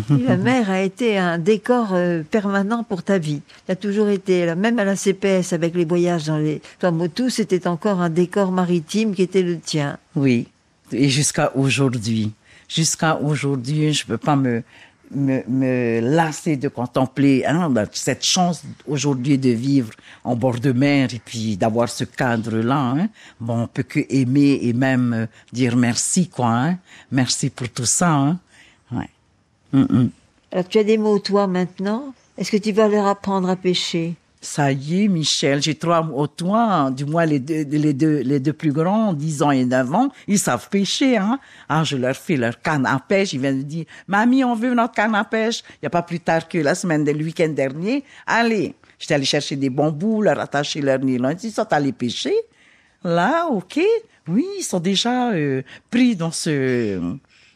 A: la mer a été un décor euh, permanent pour ta vie. Elle a toujours été, là, même à la CPS avec les voyages dans les Tuamotu, c'était encore
B: un décor maritime qui était le tien. Oui, et jusqu'à aujourd'hui. Jusqu'à aujourd'hui, je ne peux pas me, me, me, lasser de contempler ah ben, cette chance aujourd'hui de vivre en bord de mer et puis d'avoir ce cadre-là. Hein. Bon, on peut que aimer et même euh, dire merci, quoi. Hein. Merci pour tout ça. hein. Mm, mm.
A: Alors tu as des mots, toi, maintenant. Est-ce que tu vas
B: leur apprendre à pêcher ça y est, Michel, j'ai trois mots, oh, toi, hein, du moins les deux, les deux, les deux plus grands, 10 ans et 9 ans, ils savent pêcher, hein. Ah, je leur fais leur canne à pêche, ils viennent me dire, mamie, on veut notre canne à pêche. Il n'y a pas plus tard que la semaine, du week-end dernier. Allez, j'étais allé chercher des bambous, leur attacher leur nylon, ils sont allés pêcher. Là, ok. Oui, ils sont déjà euh, pris dans ce,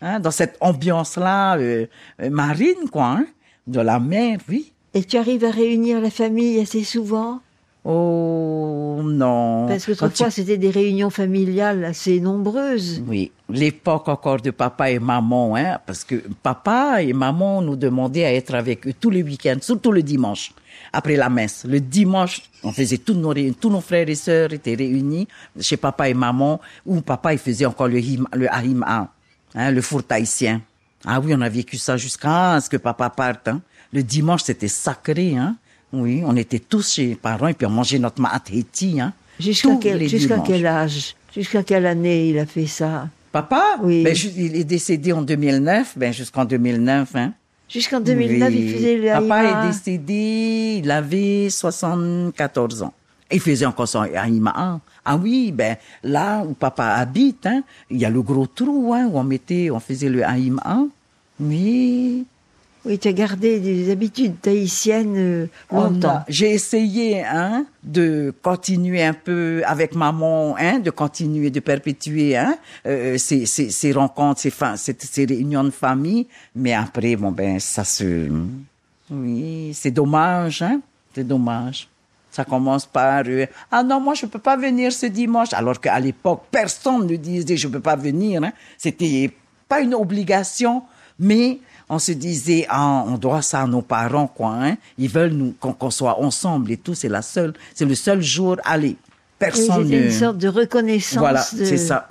B: hein, dans cette ambiance-là euh, euh, marine, quoi, hein, de la mer, oui. Et tu arrives à réunir la famille assez souvent Oh non. Parce que autrefois, c'était des réunions familiales assez nombreuses. Oui, l'époque encore de papa et maman, hein, parce que papa et maman nous demandaient à être avec eux tous les week-ends, surtout le dimanche, après la messe. Le dimanche, on faisait toutes nos réunions, tous nos frères et sœurs étaient réunis chez papa et maman, où papa il faisait encore le, hymne, le Hein, le four tahitien. Ah oui, on a vécu ça jusqu'à ce que papa parte. Hein. Le dimanche, c'était sacré. Hein. Oui, on était tous chez les parents et puis on mangeait notre maatheti. Hein.
A: Jusqu'à quel,
B: âge Jusqu'à quelle année il a fait ça Papa Oui. Ben, il est décédé en 2009, ben, jusqu'en 2009. Hein.
A: Jusqu'en 2009, il faisait le Papa est
B: décédé, il avait 74 ans. Il faisait encore son haïma. Ah oui, ben là où papa habite, hein, il y a le gros trou hein, où on mettait, on faisait le haïma. Oui. Oui, tu as gardé des habitudes tahitiennes euh, longtemps. J'ai essayé hein, de continuer un peu avec maman, hein, de continuer, de perpétuer hein, euh, ces, ces, ces, rencontres, ces, ces, ces réunions de famille. Mais après, bon ben, ça se... Oui, c'est dommage, hein, c'est dommage. Ça commence par euh, ah non moi je peux pas venir ce dimanche alors qu'à l'époque personne ne disait je peux pas venir. Hein. C'était pas une obligation mais on se disait ah on doit ça à nos parents quoi. Hein. Ils veulent nous qu'on soit ensemble et tout c'est la seule c'est le seul jour allez personne. C'était une sorte de reconnaissance. Voilà c'est ça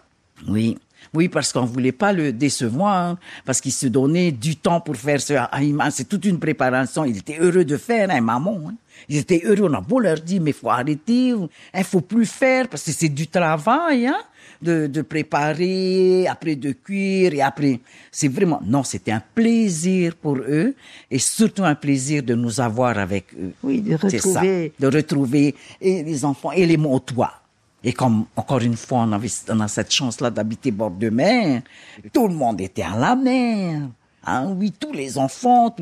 B: oui. Oui, parce qu'on voulait pas le décevoir, hein, parce qu'il se donnait du temps pour faire ce C'est toute une préparation. Il était heureux de faire un hein, maman. Hein. Ils étaient heureux. On a beau leur dire, mais faut arrêter, il hein, faut plus faire parce que c'est du travail, hein, de, de, préparer, après de cuire et après. C'est vraiment, non, c'était un plaisir pour eux et surtout un plaisir de nous avoir avec eux. Oui, de retrouver. de retrouver les enfants et les mots et comme, encore une fois, on, avait, on a cette chance-là d'habiter bord de mer, tout le monde était à la mer. Hein, oui, tous les enfants.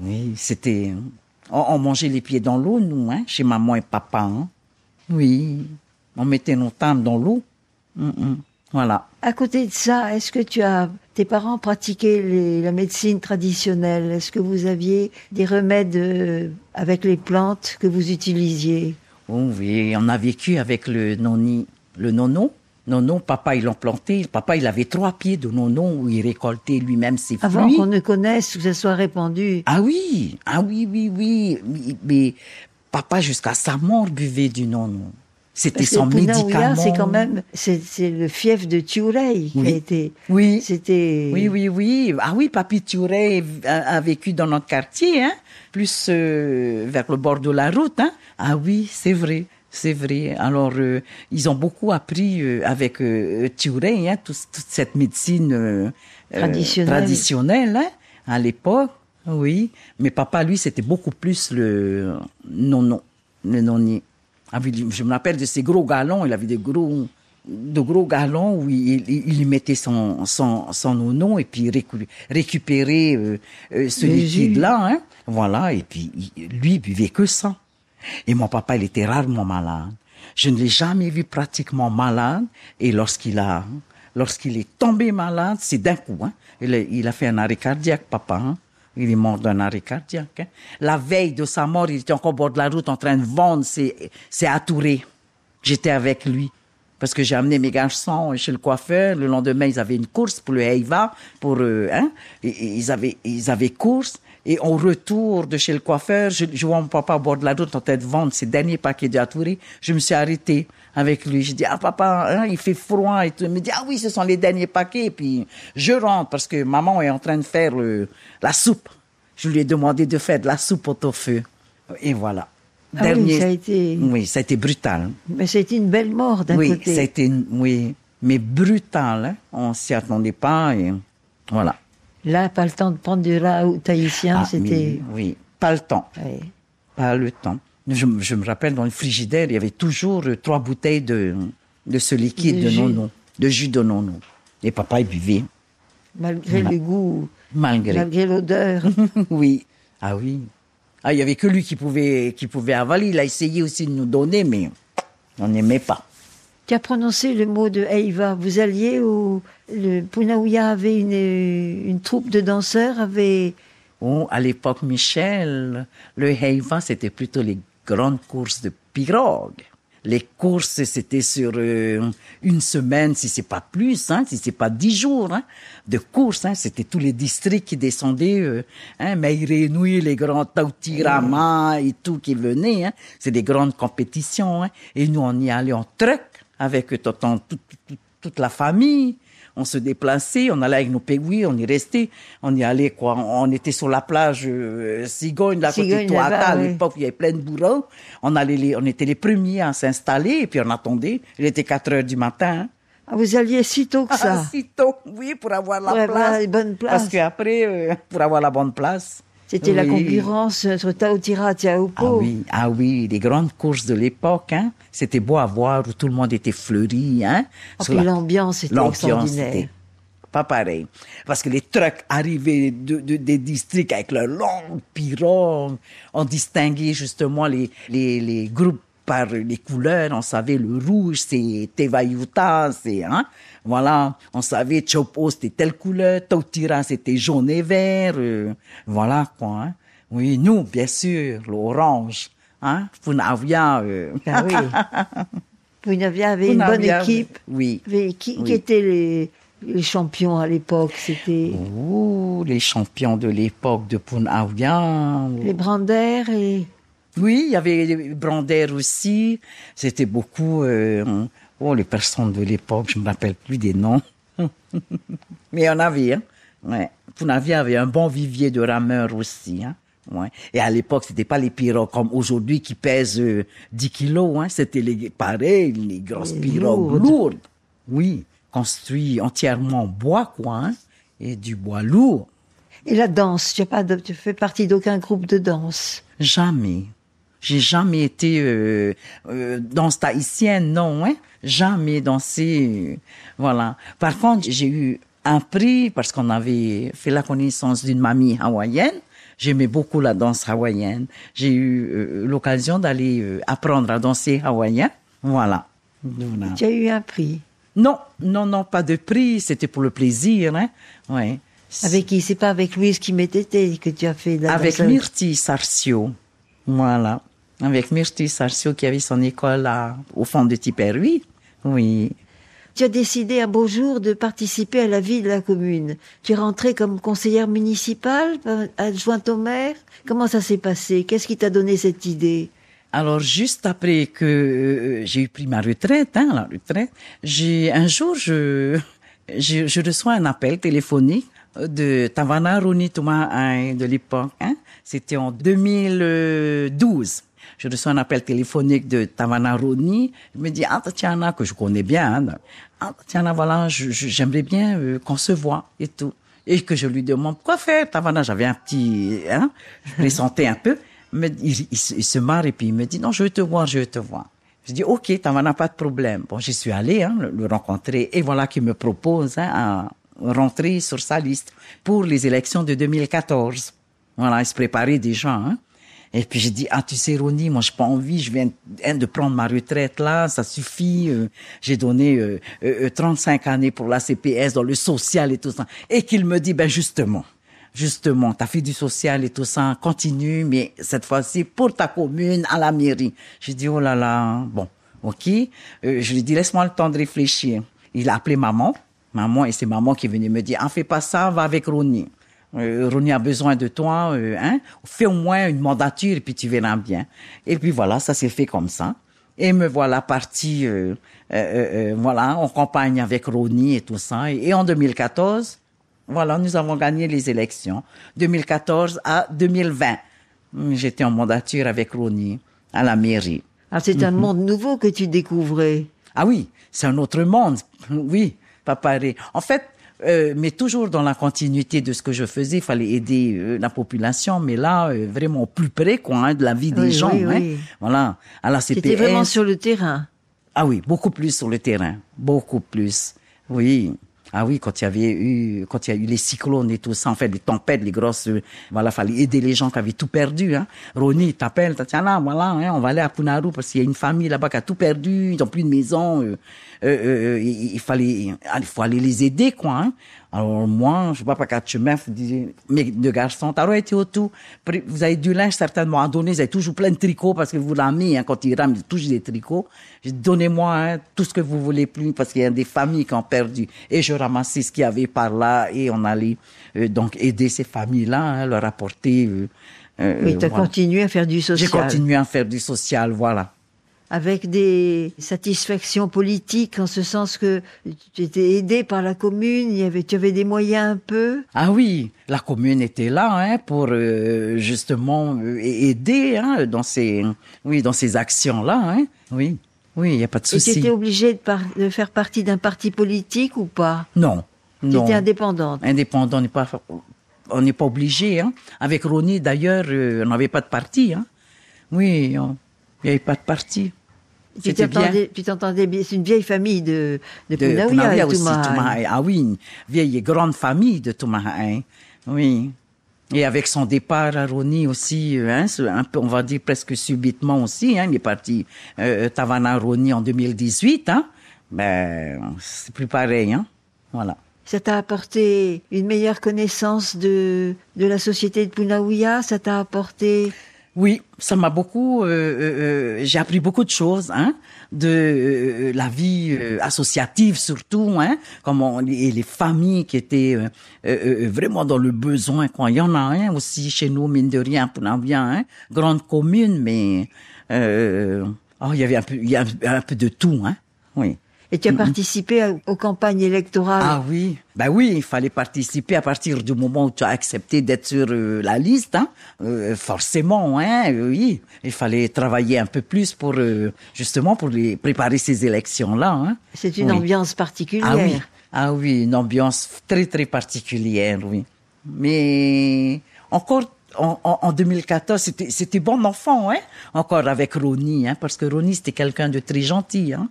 B: Oui, c'était... On, mangeait les pieds dans l'eau, nous, hein, chez maman et papa. Hein. Oui, on mettait nos tâmes dans l'eau. Mm, mm, voilà.
A: À côté de ça, est-ce que tu as tes parents pratiquaient la médecine traditionnelle Est-ce que vous aviez des remèdes euh, avec les
B: plantes que vous utilisiez oui, on a vécu avec le noni, le nono. non papa, il l'a planté. Papa, il avait trois pieds de nonon où il récoltait lui-même ses fruits. Avant qu'on ne connaisse que ça soit répandu. Ah oui, ah oui, oui, oui. Mais, papa, jusqu'à sa mort, buvait du nonon. C'était sans médicament. C'est quand même, c'est le fief de Tiurei qui était. Oui. C'était. Oui, oui, oui. Ah oui, Papy Tiurei a, vécu dans notre quartier, hein, plus euh, vers le bord de la route. Hein. Ah oui, c'est vrai. C'est vrai. Alors, euh, ils ont beaucoup appris euh, avec euh, hein, toute cette médecine traditionnelle, traditionnelle hein, à l'époque. Oui. Mais papa, lui, c'était beaucoup plus le non-non, le nonnier. Ah, je me rappelle de ces gros galons, il avait des gros, de gros galons où il, il, mettait son, son, son nono et puis récupérait euh, euh, ce liquide-là. Hein. Voilà, et puis lui, il buvait que ça. Et mon papa, il était rarement malade. Je ne l'ai jamais vu pratiquement malade. Et lorsqu'il a, lorsqu'il est tombé malade, c'est d'un coup. Hein. Il, a, fait un arrêt cardiaque, papa. Hein. Il est mort d'un arrêt cardiaque. La veille de sa mort, il était encore au bord de la route en train de vendre ses, ses atourés. J'étais avec lui parce que j'ai amené mes garçons chez le coiffeur. Le lendemain, ils avaient une course pour le Haïva. pour euh, hein, ils avaient ils avaient course. Et au retour de chez le coiffeur, je, vois mon papa au bord de la route en train de vendre ses derniers paquets d'atourés. Je me suis arrêté avec lui. Je dis, ah papa, hein, il fait froid et tout. Il me dit, ah oui, ce sont les derniers paquets. puis je rentre parce que maman est en train de faire la soupe. Je lui ai demandé de faire de la soupe au tofu. Et voilà. Ah Dernier... oui, ça a été... Oui, ça a été brutal. Hein.
A: Mais c'était une belle mort d'un oui, Ça a
B: été Oui, mais brutal. Hein. On s'y attendait pas. Et... Voilà.
A: Là, pas le temps de prendre du ou Tahitien ah, c'était...
B: Oui, pas le temps. Pas le temps je, me rappelle, dans le frigidaire, il y avait toujours euh, trois bouteilles de, de ce liquide de, non nono, de jus de non-non. Et papa, il buvait. Malgré le goût. Malgré. l'odeur. oui. Ah oui. Ah, il n'y avait que lui qui pouvait, qui pouvait avaler. Il a essayé aussi de nous donner, mais on n'aimait pas. Tu
A: as prononcé le mot de heiva? Vous alliez où le Punaouya avait une, euh,
B: une troupe de danseurs, avait... Oh, à l'époque, Michel, le Heiva, c'était plutôt les grandes courses de pirogue. Les courses, c'était sur euh, une semaine, si c'est pas plus, hein, si c'est pas dix jours hein, de courses. Hein. c'était tous les districts qui descendaient, euh, hein, mais ils les grands Tautirama oh. et tout qui venait. Hein. c'est des grandes compétitions. et nous, on y allait en truck avec euh, toute, toute, toute la famille on se déplaçait, on allait avec nos pégouis, on y restait, on y allait quoi. On était sur la plage euh, Cigogne, là côté Toata, à l'époque il y avait plein de bourreaux. On allait, on était les premiers à s'installer et puis on attendait. Il était 4 heures du matin. Hein. Ah, vous alliez si tôt que ah, ça. si tôt, oui, pour avoir la bonne place. Parce qu'après, euh, pour avoir la bonne place. C'était la concurrence entre Tao Tira et Tiao ah oui. ah oui, les grandes courses de l'époque. Hein. C'était beau à voir où tout le monde était fleuri. Hein, oh, puis l'ambiance était extraordinaire. pas pareil. Parce que les trucks arrivaient de, des districts avec leurs longues pirogues. On distinguait justement les, les, les groupes par les couleurs, on savait le rouge, c'est Tevayuta, c'est hein, voilà, on savait Chopo c'était telle couleur, Tautira c'était jaune et vert, euh, voilà quoi. Hein. Oui, nous bien sûr, l'orange, hein, Funavia. Euh. Ah oui.
A: Funavia avait une bonne équipe.
B: Oui. qui, étaient les champions à l'époque, c'était. Ouh, les champions de l'époque de Punavia. Les Brandaires et. Oui, il y avait Brander aussi. C'était beaucoup. Euh, oh, les personnes de l'époque, je me rappelle plus des noms. Mais on avait, hein. Ouais. navire avait un bon vivier de rameurs aussi, hein. Et à l'époque, ce n'était pas les pirogues comme aujourd'hui qui pèsent 10 euh, kilos, hein. C'était les, pareil, les grosses pirogues lourdes. Oui. Construites entièrement en bois, quoi, hein, Et du bois lourd. Et la danse, tu, pas tu fais partie d'aucun groupe de danse Jamais. J'ai jamais été euh, euh danse tahitienne, non, hein? Jamais dansé, euh, voilà. Par contre, j'ai eu un prix parce qu'on avait fait la connaissance d'une mamie hawaïenne. J'aimais beaucoup la danse hawaïenne. J'ai eu euh, l'occasion d'aller apprendre à danser hawaïen. Voilà. Tu as eu un prix Non, non, non, pas de prix. C'était pour le plaisir, hein? Ouais. Avec qui C'est pas avec lui ce qui m'était que tu as fait la Avec Myrti Sarcio. Voilà. Avec Myrtis Sarsio qui avait son école à, au fond de Tipperary. Oui.
A: Tu as décidé un beau jour de participer à la vie de la commune. Tu es rentrée comme conseillère municipale, euh, adjointe au maire. Comment ça s'est passé Qu'est-ce qui t'a donné
B: cette idée alors juste après que euh, euh, j'ai eu pris ma retraite, hein, la retraite, j'ai un jour je, je, reçois un appel téléphonique de Tavana Rouni hein, de l'époque. Hein? C'était en 2012 je reçois un appel téléphonique de Tavana Roni. me dit, ah, Tatiana, que je connais bien, hein, ah, voilà, j'aimerais bien euh, qu'on se voit et tout. Et que je lui demande, quoi faire, Tavana? J'avais un petit, hein, je pressentais un peu. Mais il, se marre et puis il me dit, non, je veux te voir, je veux te voir. Je dis, OK, Tavana, pas de problème. Bon, j'y suis allé, hein, le, rencontrer. Et voilà qu'il me propose, hein, rentrer sur sa liste pour les élections de 2014. Voilà, il se préparait déjà. Hein. Et puis j'ai dit, ah tu sais Ronnie, moi j'ai pas envie, je viens hein, de prendre ma retraite là, ça suffit. Euh, j'ai donné euh, 35 euh, euh, années pour la CPS, dans le social et tout ça. Et qu'il me dit, ben justement, justement, t'as fait du social et tout ça, continue, mais cette fois-ci pour ta commune à la mairie. J'ai dit, oh là là, bon, ok. je lui dis laisse-moi le temps de réfléchir. Il a appelé maman. Maman, et c'est maman qui est venue me dire, ah fais pas ça, va avec Ronnie euh, Ronnie a besoin de toi, euh, hein, fais au moins une mandature et puis tu verras bien. Et puis voilà, ça s'est fait comme ça. Et me voilà parti, euh, euh, voilà, en campagne avec Ronnie et tout ça. Et, en 2014, voilà, nous avons gagné les élections. 2014 à 2020, j'étais en mandature avec Ronnie à la mairie. Ah, c'est un mhm. monde nouveau que tu découvrais. Ah oui, c'est un autre monde, oui, papa. En fait, euh, mais toujours dans la continuité de ce que je faisais, il fallait aider euh, la population, mais là, euh, vraiment plus près, quoi, hein, de la vie des gens. hein. Voilà, à la C'était vraiment sur le terrain. Ah oui, beaucoup plus sur le terrain, beaucoup plus. Oui. Ah oui, quand il y avait eu, quand il y a eu les cyclones et tout ça, en fait, les tempêtes, les grosses, euh, voilà, fallait aider les gens qui avaient tout perdu, hein. Ronnie, t'appelles, Tatiana, ah voilà, hein, on va aller à Punaru parce qu'il y a une famille là-bas qui a tout perdu, ils n'ont plus de maison, euh, euh, il fallait, il faut aller les aider, quoi, hein. Alors moi, je ne sais pas quatre tu meuf disais, mais deux garçons, t'as été au tout. Vous avez du linge certainement à donner, vous avez toujours plein de tricots parce que vous l'avez hein, quand ils rament, ils toujours des tricots. donnez-moi hein, tout ce que vous voulez plus parce qu'il y a des familles qui ont perdu. Et je ramassais ce qu'il y avait par là et on allait euh, donc aider ces familles-là, hein, leur apporter. Euh, euh oui, tu as continué à faire du social. J'ai continué à faire du social, voilà
A: avec des satisfactions politiques en ce sens que tu étais aidé par la commune, y avait, tu avais des moyens un peu
B: Ah oui, la commune était là hein, pour euh, justement euh, aider hein, dans ces oui dans ces actions là. Hein. oui, oui, il y a pas de souci. Et tu étais obligée de, faire partie d'un parti
A: politique ou pas
B: Non. Tu étais indépendante. Indépendante, on n'est pas obligé. Avec Ronnie d'ailleurs, euh, on n'avait pas de parti. Oui, il n'y avait pas de parti. Tu
A: t'entendais bien, c'est une vieille famille
B: de, de, de Punaouia, aussi, Ah oui, une vieille grande famille de Toumahaï. Hein. Oui. Et avec son départ à Roni aussi, euh, hein, un on va dire presque subitement aussi, hein, il est parti euh, Tavana Roni en 2018, hein, ben c'est plus pareil, hein, voilà.
A: Ça t'a apporté une meilleure connaissance de, de la société de Punaouia, ça t'a apporté oui, ça m'a
B: beaucoup. Euh, euh, euh, j'ai appris beaucoup de choses, hein, de euh, la vie associative surtout, hein, comme et les familles qui étaient vraiment dans le besoin. Quand il y en a aussi chez nous, mine de rien, pour bien, hein, grande commune, mais oh, il y avait un peu, il y a un peu de tout, hein. Oui. Et tu as mm-hmm.
A: participé aux campagnes électorales. Ah
B: oui, ben oui, il fallait participer à partir du moment où tu as accepté d'être sur euh, la liste, hein. Euh, forcément, hein, oui. Il fallait travailler un peu plus pour euh, justement pour les préparer ces élections-là. Hein. C'est une ambiance particulière. Ah oui. ah oui, une ambiance très très particulière, oui. Mais encore en, 2014, c'était bon enfant, hein encore avec ronny, hein, parce que ronny c'était quelqu'un de très gentil. Hein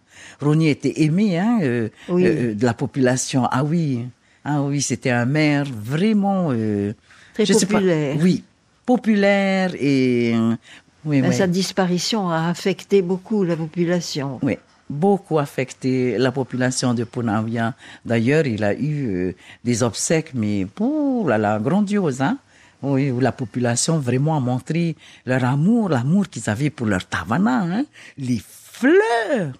B: était aimé hein, euh, euh, de la population. Ah oui, ah oui c'était un maire vraiment... Euh,
A: très populaire. oui,
B: populaire et... Ben, oui, Sa
A: disparition a affecté beaucoup la population.
B: Oui beaucoup affecté la population de Punaouya. D'ailleurs, il a eu des obsèques, mais pour là là, grandiose, hein oui, où la population vraiment a montré leur amour, l'amour qu'ils avaient pour leur tavana, hein. les fleurs,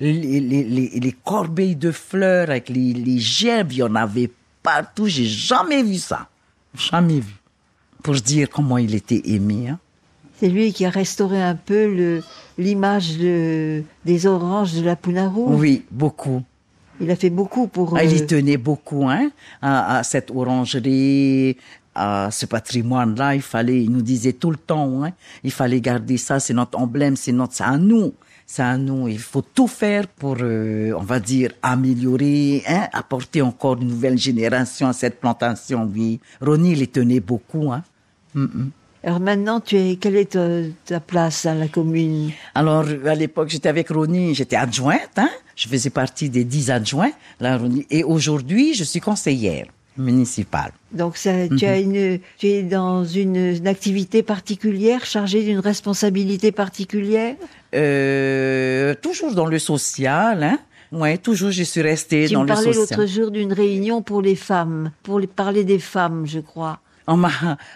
B: les, corbeilles de fleurs avec les, gerbes, il y en avait partout, j'ai jamais vu ça, jamais vu, pour dire comment il était aimé. Hein. C'est lui qui a restauré
A: un peu l'image de, des oranges de la Punaro. Oui, beaucoup. Il a fait beaucoup pour. elle ah, il y euh,
B: tenait beaucoup, hein, à, à cette orangerie, à ce patrimoine-là. Il fallait, il nous disait tout le temps, hein, il fallait garder ça, c'est notre emblème, c'est notre, c'est à nous. C'est à nous. Il faut tout faire pour, euh, on va dire, améliorer, hein, apporter encore une nouvelle génération à cette plantation. Oui, Ronnie les tenait beaucoup. Hein. Mm, mm.
A: Alors maintenant, tu es, quelle est ta, place
B: dans la commune Alors, à l'époque, j'étais avec Ronnie, j'étais adjointe, hein je faisais partie des dix adjoints, là, Ronnie, et aujourd'hui, je suis conseillère municipale. Donc
A: ça, tu, as mhm. une, tu es dans une, activité particulière, chargée d'une responsabilité
B: particulière euh, Toujours dans le social, hein oui, toujours, je suis restée dans le social. Tu parlais l'autre
A: jour d'une réunion pour les femmes, pour parler des femmes, je crois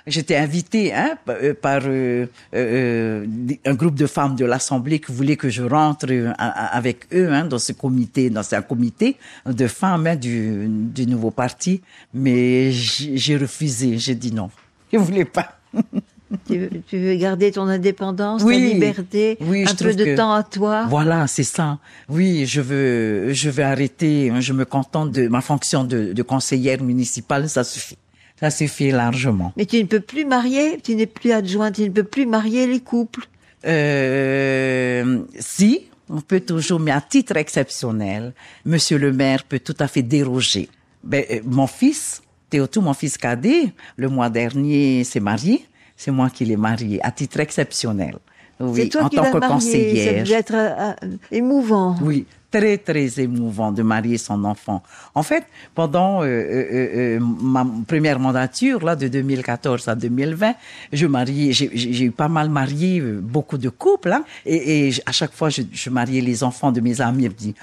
B: j'étais invitée hein, euh, par euh, euh, un groupe de femmes de l'Assemblée qui voulait que je rentre avec eux hein, dans ce comité, dans un comité de femmes hein, du, du nouveau parti. Mais j'ai refusé, j'ai dit non,
A: je voulais pas. Tu veux, garder ton indépendance, ta liberté, un peu de temps à toi.
B: Voilà, c'est ça. Oui, je veux, je vais arrêter. Je me contente de ma fonction de, de conseillère municipale, ça suffit. Ça suffit largement.
A: Mais tu ne peux plus marier, tu n'es plus adjointe, tu ne peux plus marier les couples.
B: Euh, si, on peut toujours, mais à titre exceptionnel, Monsieur le maire peut tout à fait déroger. Ben, euh, mon fils, Théotou, mon fils cadet, le mois dernier s'est marié. C'est moi qui l'ai marié, à titre exceptionnel. Oui, toi en qui tant que marié, C'est Ça
A: être euh, euh, émouvant.
B: Oui, très, très émouvant de marier son enfant. En fait, pendant euh, euh, euh, ma première mandature, là, de 2014 à 2020, je mariais, j'ai eu pas mal marié beaucoup de couples, hein, et, et, à chaque fois, je, je, mariais les enfants de mes amis. Je me dis,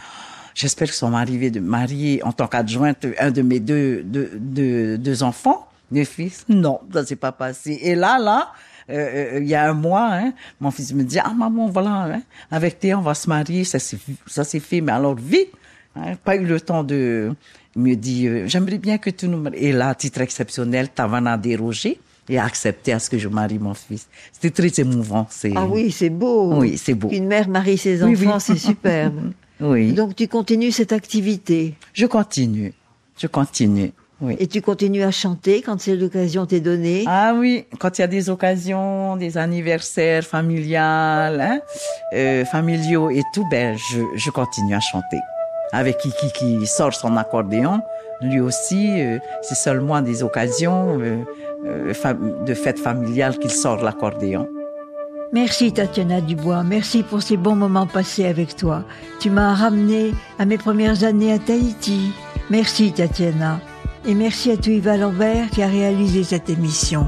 B: j'espère que sont arrivés de marier en tant qu'adjointe un de mes deux, deux, deux, deux enfants, mes fils. Non, ça s'est pas passé. Et là, là, euh, euh, il y a un mois, hein, mon fils me dit, ah maman, voilà, hein, avec toi on va se marier, ça s'est fait, mais alors vite, hein, pas eu le temps de... me dire euh, « j'aimerais bien que tu nous maries. Et là, à titre exceptionnel, Tavana dérogé et a accepté à ce que je marie mon fils. C'était très émouvant. Ah oui,
A: c'est beau. Oui, c'est beau. Une mère marie ses enfants, c'est superbe. oui. Donc tu continues cette activité. Je continue. Je continue. Et tu continues à chanter quand c'est l'occasion t'est donnée
B: Ah oui, quand il y a des occasions, des anniversaires familiales, hein, euh, familiaux et tout, ben je, je continue à chanter. Avec Kiki qui sort son accordéon, lui aussi, euh, c'est seulement des occasions euh, de fêtes familiales qu'il sort l'accordéon.
A: Merci Tatiana Dubois, merci pour ces bons moments passés avec toi. Tu m'as ramené à mes premières années à Tahiti. Merci Tatiana. Et merci à Tuiva Lambert qui a réalisé cette émission.